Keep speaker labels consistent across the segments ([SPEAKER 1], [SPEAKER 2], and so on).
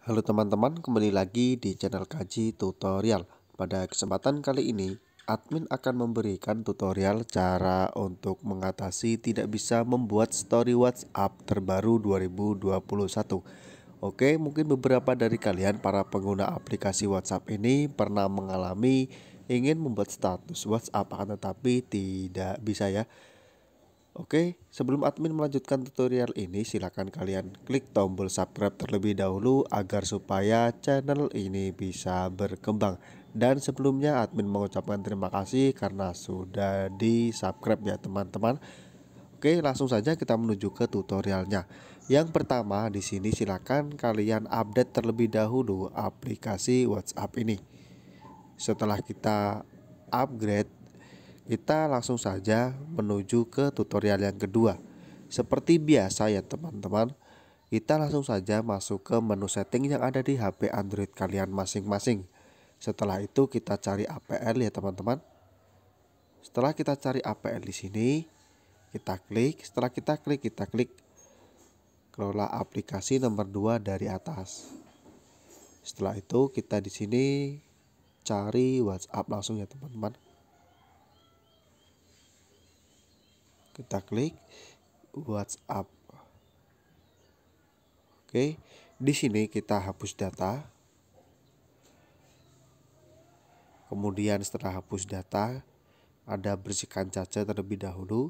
[SPEAKER 1] Halo teman-teman, kembali lagi di channel Kaji Tutorial. Pada kesempatan kali ini, admin akan memberikan tutorial cara untuk mengatasi tidak bisa membuat story WhatsApp terbaru 2021. Oke, mungkin beberapa dari kalian para pengguna aplikasi WhatsApp ini pernah mengalami ingin membuat status WhatsApp tetapi tidak bisa ya. Oke, sebelum admin melanjutkan tutorial ini, silakan kalian klik tombol subscribe terlebih dahulu agar supaya channel ini bisa berkembang. Dan sebelumnya admin mengucapkan terima kasih karena sudah di-subscribe ya teman-teman. Oke, langsung saja kita menuju ke tutorialnya. Yang pertama, di sini silakan kalian update terlebih dahulu aplikasi WhatsApp ini. Setelah kita upgrade kita langsung saja menuju ke tutorial yang kedua. Seperti biasa ya teman-teman, kita langsung saja masuk ke menu setting yang ada di HP Android kalian masing-masing. Setelah itu kita cari APL ya teman-teman. Setelah kita cari APL di sini, kita klik. Setelah kita klik, kita klik kelola aplikasi nomor 2 dari atas. Setelah itu kita di sini cari WhatsApp langsung ya teman-teman. kita klik WhatsApp oke di sini kita hapus data kemudian setelah hapus data ada bersihkan caca terlebih dahulu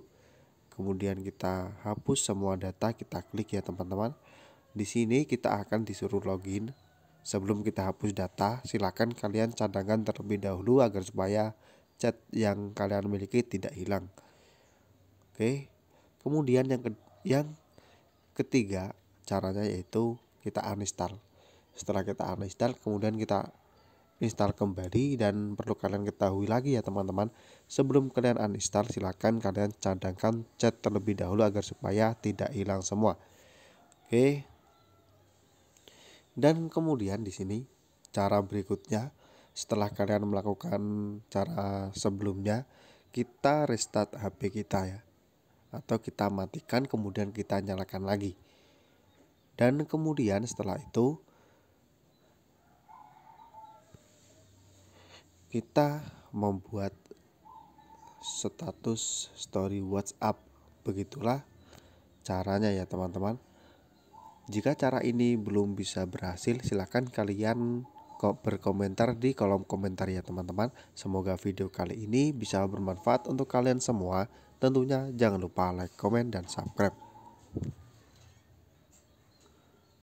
[SPEAKER 1] kemudian kita hapus semua data kita klik ya teman-teman di sini kita akan disuruh login sebelum kita hapus data silakan kalian cadangkan terlebih dahulu agar supaya chat yang kalian miliki tidak hilang Oke. Kemudian yang ke, yang ketiga caranya yaitu kita uninstall. Setelah kita uninstall kemudian kita install kembali dan perlu kalian ketahui lagi ya teman-teman sebelum kalian uninstall silahkan kalian cadangkan chat terlebih dahulu agar supaya tidak hilang semua oke dan kemudian di sini cara berikutnya setelah kalian melakukan cara sebelumnya kita restart HP kita ya atau kita matikan kemudian kita nyalakan lagi. Dan kemudian setelah itu kita membuat status story WhatsApp. Begitulah caranya ya teman-teman. Jika cara ini belum bisa berhasil, silakan kalian berkomentar di kolom komentar ya teman-teman. Semoga video kali ini bisa bermanfaat untuk kalian semua. Tentunya jangan lupa like, komen, dan subscribe.